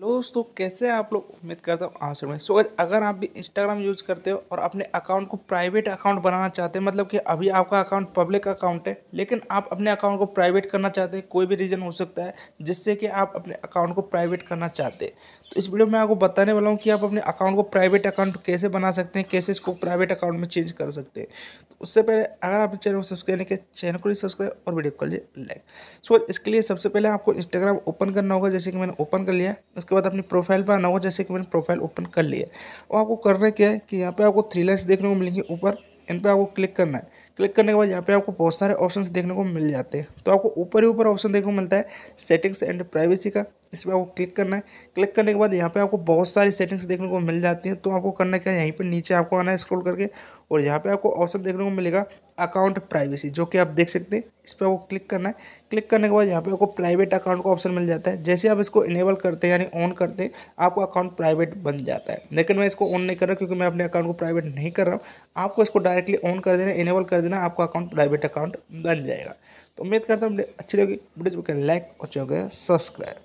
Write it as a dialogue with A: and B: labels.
A: दोस्तों कैसे आप लोग उम्मीद करता हूँ आंसर में सो so, अगर आप भी इंस्टाग्राम यूज़ करते हो और अपने अकाउंट को प्राइवेट अकाउंट बनाना चाहते हैं मतलब कि अभी आपका अकाउंट पब्लिक अकाउंट है लेकिन आप अपने अकाउंट को प्राइवेट करना चाहते हैं कोई भी रीज़न हो सकता है जिससे कि आप अपने अकाउंट को प्राइवेट करना चाहते हैं तो इस वीडियो में आपको बताने वाला हूँ कि आप अपने अकाउंट को प्राइवेट अकाउंट कैसे बना सकते हैं कैसे इसको प्राइवेट अकाउंट में चेंज कर सकते हैं तो उससे पहले अगर आप चैनल को सब्सक्राइब नहीं किया चैनल को सब्सक्राइब और वीडियो कर लिए लाइक सो इसके लिए सबसे पहले आपको इंस्टाग्राम ओपन करना होगा जैसे कि मैंने ओपन कर लिया उसके बाद अपनी प्रोफाइल पर आना होगा जैसे कि मैंने प्रोफाइल ओपन कर लिया और आपको करना क्या है कि यहाँ पर आपको थ्री लाइन्स देखने को मिलेंगी ऊपर इन पर आपको क्लिक करना है क्लिक करने के बाद यहाँ पे आपको बहुत सारे ऑप्शंस देखने को मिल जाते हैं तो आपको ऊपर ही ऊपर ऑप्शन देखने को मिलता है सेटिंग्स एंड प्राइवेसी का इस पर आपको क्लिक करना है क्लिक करने के बाद यहाँ पे आपको बहुत सारी सेटिंग्स देखने को मिल जाती हैं तो आपको करना क्या है यहीं पर नीचे आपको आना है स्क्रॉल करके और यहाँ पे आपको ऑप्शन देखने को मिलेगा अकाउंट प्राइवेसी जो कि आप देख सकते हैं इस पर आपको क्लिक करना है क्लिक करने के बाद यहाँ पे आपको प्राइवेट अकाउंट का ऑप्शन मिल जाता है जैसे आप इसको इनेबल करते हैं यानी ऑन करते हैं आपको अकाउंट प्राइवेट बन जाता है लेकिन मैं इसको ऑन नहीं कर रहा क्योंकि मैं अपने अकाउंट को प्राइवेट नहीं कर रहा हूँ आपको इसको डायरेक्टली ऑन कर देना इनेबल कर देना आपका अकाउंट प्राइवेट अकाउंट बन जाएगा तो उम्मीद करता हूँ अच्छी लगी वीडियो लाइक और चौक सब्सक्राइब